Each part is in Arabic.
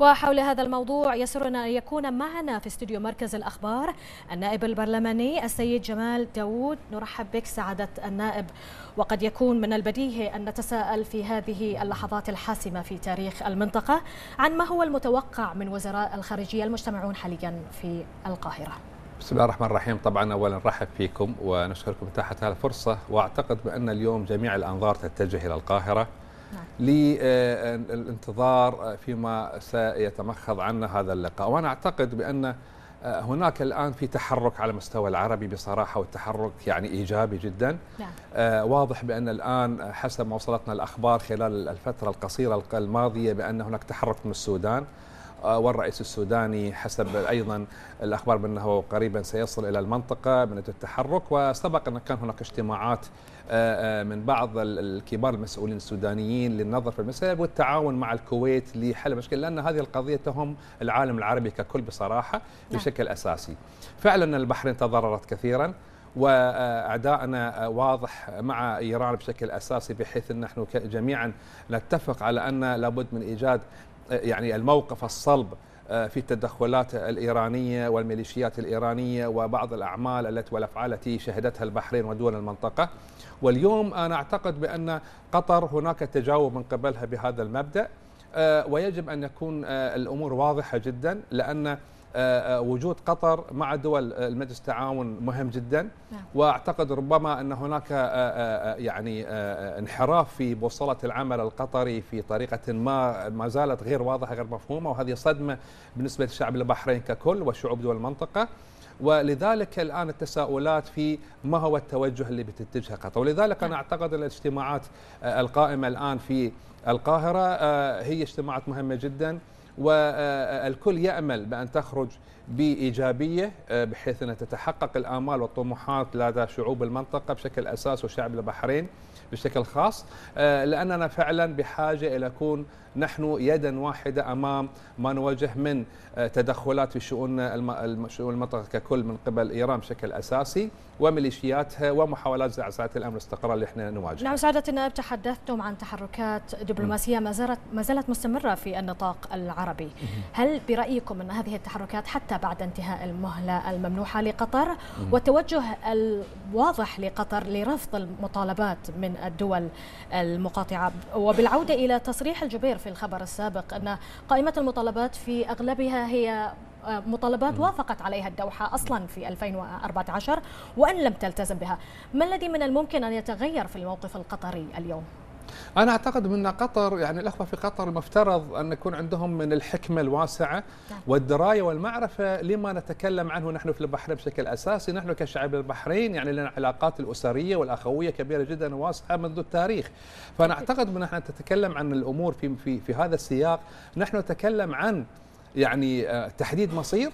وحول هذا الموضوع يسرنا أن يكون معنا في استوديو مركز الأخبار النائب البرلماني السيد جمال داوود نرحب بك سعادة النائب وقد يكون من البديهي أن نتساءل في هذه اللحظات الحاسمة في تاريخ المنطقة عن ما هو المتوقع من وزراء الخارجية المجتمعون حاليا في القاهرة بسم الله الرحمن الرحيم طبعا اولا نرحب فيكم ونشكركم تحت هذه الفرصه واعتقد بان اليوم جميع الانظار تتجه الى القاهره نعم. للانتظار فيما سيتمخض عنا هذا اللقاء وأنا أعتقد بأن هناك الآن في تحرك على مستوى العربي بصراحة والتحرك يعني إيجابي جدا نعم. آه، واضح بأن الآن حسب ما وصلتنا الأخبار خلال الفترة القصيرة الماضية بأن هناك تحرك من السودان آه، والرئيس السوداني حسب أيضا الأخبار بأنه قريبا سيصل إلى المنطقة من التحرك وسبق أن كان هناك اجتماعات آه، آه، من بعض الكبار المسؤولين السودانيين للنظر في المساله والتعاون مع الكويت لحل المشكله لان هذه القضيه تهم العالم العربي ككل بصراحه نعم. بشكل اساسي. فعلا البحرين تضررت كثيرا واعدائنا واضح مع ايران بشكل اساسي بحيث ان نحن جميعا نتفق على ان لابد من ايجاد يعني الموقف الصلب آه، في التدخلات الإيرانية والميليشيات الإيرانية وبعض الأعمال التي والأفعال التي شهدتها البحرين ودول المنطقة واليوم أنا أعتقد بأن قطر هناك تجاوب من قبلها بهذا المبدأ آه، ويجب أن يكون آه، الأمور واضحة جدا لأن آه، آه، وجود قطر مع دول المجلس التعاون مهم جدا نعم. واعتقد ربما ان هناك آه، يعني انحراف في بوصله العمل القطري في طريقه ما ما زالت غير واضحه غير مفهومه وهذه صدمه بالنسبه للشعب البحرين ككل وشعوب دول المنطقه ولذلك الان التساؤلات في ما هو التوجه اللي بتتجهه قطر ولذلك انا نعم. اعتقد الاجتماعات القائمه الان في القاهره هي اجتماعات مهمه جدا والكل يأمل بأن تخرج بإيجابية آه، بحيث أن تتحقق الآمال والطموحات لدى شعوب المنطقة بشكل أساس وشعب البحرين بشكل خاص آه، لأننا فعلا بحاجة إلى أكون نحن يدا واحدة أمام ما نواجه من آه، تدخلات في شؤون شؤون المنطقة ككل من قبل إيران بشكل أساسي وميليشياتها آه، ومحاولات زعزعة الأمن والاستقرار اللي احنا نواجهه نعم سعادة النائب تحدثتم عن تحركات دبلوماسية ما زالت ما زالت مستمرة في النطاق العربي هل برأيكم أن هذه التحركات حتى بعد انتهاء المهلة الممنوحة لقطر والتوجه الواضح لقطر لرفض المطالبات من الدول المقاطعة وبالعودة إلى تصريح الجبير في الخبر السابق أن قائمة المطالبات في أغلبها هي آه، مطالبات وافقت عليها الدوحة أصلا في 2014 وأن لم تلتزم بها ما الذي من الممكن أن يتغير في الموقف القطري اليوم؟ انا اعتقد ان قطر يعني الاخوه في قطر المفترض ان يكون عندهم من الحكمه الواسعه نعم. والدرايه والمعرفه لما نتكلم عنه نحن في البحرين بشكل اساسي نحن كشعب البحرين يعني لنا علاقات الاسريه والاخويه كبيره جدا واسعه منذ التاريخ فانا اعتقد ان احنا نتكلم عن الامور في في في هذا السياق نحن نتكلم عن يعني آه، تحديد مصير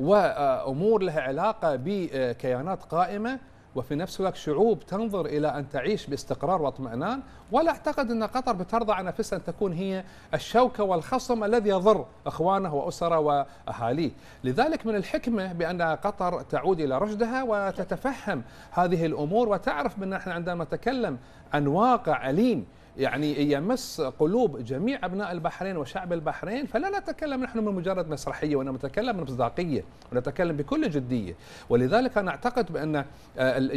وامور لها علاقه بكيانات قائمه وفي نفس الوقت شعوب تنظر إلى أن تعيش باستقرار واطمئنان ولا أعتقد أن قطر بترضى عن نفسها أن تكون هي الشوكة والخصم الذي يضر إخوانه وأسره وأهاليه لذلك من الحكمة بأن قطر تعود إلى رشدها وتتفهم هذه الأمور وتعرف بان احنا عندما نتكلم عن واقع أليم يعني يمس قلوب جميع أبناء البحرين وشعب البحرين فلا نتكلم نحن من مجرد مسرحية وإنما نتكلم بمصداقية ونتكلم بكل جدية ولذلك أنا أعتقد بأن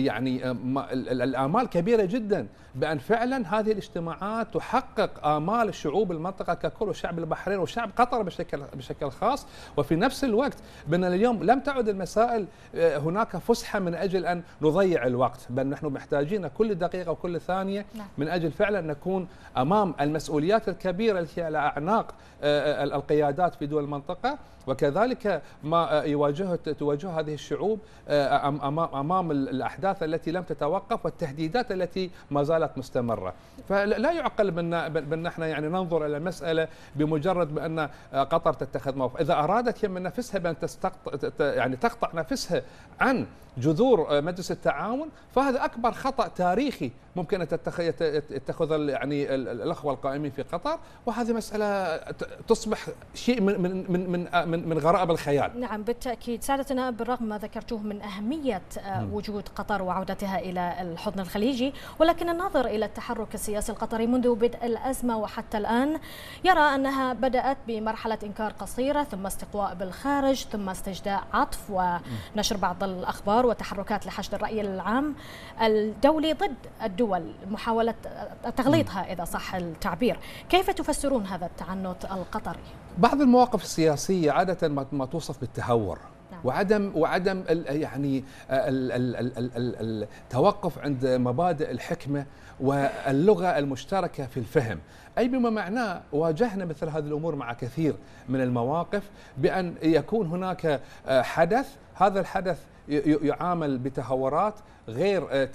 يعني الآمال كبيرة جدا بأن فعلا هذه الاجتماعات تحقق آمال شعوب المنطقة ككل وشعب البحرين وشعب قطر بشكل بشكل خاص وفي نفس الوقت بأن اليوم لم تعد المسائل آه، هناك فسحة من أجل أن نضيع الوقت بل نحن محتاجين كل دقيقة وكل ثانية نعم. من أجل فعلا نكون يكون امام المسؤوليات الكبيره التي على اعناق آه، آه، القيادات في دول المنطقه وكذلك ما آه، يواجهه تواجه هذه الشعوب امام الاحداث التي لم تتوقف والتهديدات التي ما زالت مستمره فلا يعقل بان احنا يعني ننظر الى المساله بمجرد بان قطر تتخذ موقف اذا ارادت هي من نفسها بان تستقط يعني تقطع نفسها عن جذور مجلس التعاون فهذا اكبر خطا تاريخي ممكن ان تتخذ يعني الاخوه القائمين في قطر وهذه مساله تصبح شيء من من من من, من غرائب الخيال. نعم بالتاكيد سعاده النائب بالرغم ما ذكرتوه من اهميه آه، وجود قطر وعودتها الى الحضن الخليجي ولكن الناظر الى التحرك السياسي القطري منذ بدء الازمه وحتى الان يرى انها بدات بمرحله انكار قصيره ثم استقواء بالخارج ثم استجداء عطف ونشر بعض الاخبار وتحركات لحشد الراي العام الدولي ضد الدول الدول محاولة تغليطها إذا صح التعبير كيف تفسرون هذا التعنت القطري؟ بعض المواقف السياسية عادة ما توصف بالتهور نعم. وعدم وعدم يعني التوقف عند مبادئ الحكمه واللغه المشتركه في الفهم، اي بما معناه واجهنا مثل هذه الامور مع كثير من المواقف بان يكون هناك آه، حدث، هذا الحدث يعامل بتهورات غير آه،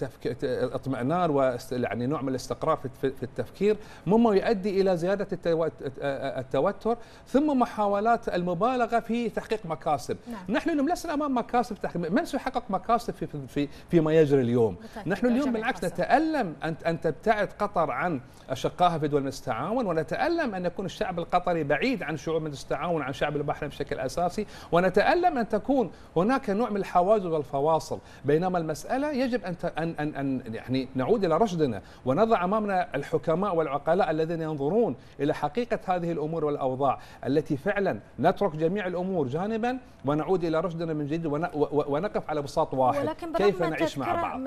اطمئنان ويعني نوع من الاستقرار في التفكير مما يؤدي الى زياده آه، آه، التوتر ثم محاولات المبالغه في تحقيق مكاسب نعم. نحن اليوم لسنا امام مكاسب تحقيق من سيحقق مكاسب في في فيما يجري اليوم نحن اليوم بالعكس نتالم ان ان تبتعد قطر عن اشقائها في دول مجلس التعاون ونتالم ان يكون الشعب القطري بعيد عن شعوب مجلس التعاون عن شعب البحرين بشكل اساسي ونتالم ان تكون هناك نوع من الحواجز التوازن والفواصل بينما المسألة يجب أن أن أن, يعني نعود إلى رشدنا ونضع أمامنا الحكماء والعقلاء الذين ينظرون إلى حقيقة هذه الأمور والأوضاع التي فعلا نترك جميع الأمور جانبا ونعود إلى رشدنا من جديد ونقف على بساط واحد ولكن كيف نعيش مع بعض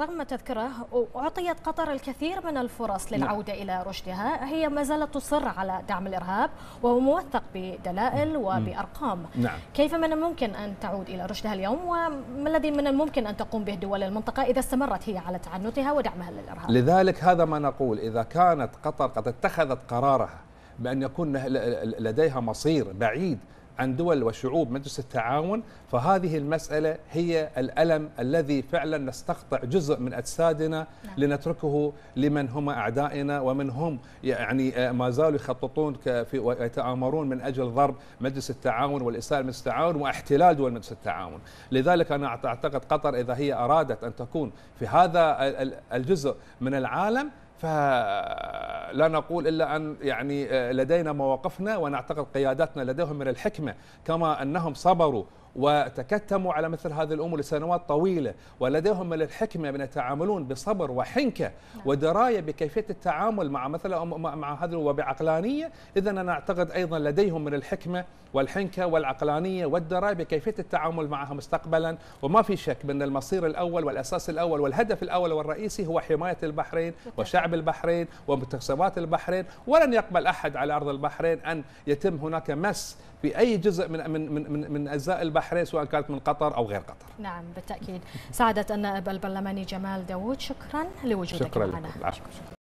رغم تذكره أعطيت قطر الكثير من الفرص نعم. للعودة نعم. إلى رشدها هي ما زالت تصر على دعم الإرهاب وهو موثق بدلائل وبأرقام نعم. كيف من الممكن أن تعود إلى رشدها اليوم ما الذي من الممكن أن تقوم به دول المنطقة إذا استمرت هي على تعنتها ودعمها للإرهاب لذلك هذا ما نقول إذا كانت قطر قد اتخذت قرارها بأن يكون لديها مصير بعيد عن دول وشعوب مجلس التعاون فهذه المسألة هي الألم الذي فعلا نستقطع جزء من أجسادنا نعم. لنتركه لمن هم أعدائنا ومن هم يعني آه، ما زالوا يخططون ويتآمرون من أجل ضرب مجلس التعاون والإساءة لمجلس التعاون واحتلال دول مجلس التعاون لذلك أنا أعتقد قطر إذا هي أرادت أن تكون في هذا الجزء من العالم فلا نقول الا ان يعني آه، لدينا مواقفنا ونعتقد قياداتنا لديهم من الحكمه كما انهم صبروا وتكتموا على مثل هذه الأمور لسنوات طويلة ولديهم من الحكمة من يتعاملون بصبر وحنكة نعم. ودراية بكيفية التعامل مع مثل مع هذه وبعقلانية إذا أنا أعتقد أيضا لديهم من الحكمة والحنكة والعقلانية والدراية بكيفية التعامل معها مستقبلا وما في شك بأن المصير الأول والأساس الأول والهدف الأول والرئيسي هو حماية البحرين وشعب البحرين ومكتسبات البحرين ولن يقبل أحد على أرض البحرين أن يتم هناك مس في أي جزء من من من, من أجزاء البحرين البحرين سواء كانت من قطر أو غير قطر نعم بالتأكيد سعادة النائب البرلماني جمال داوود شكرا لوجودك معنا شكرا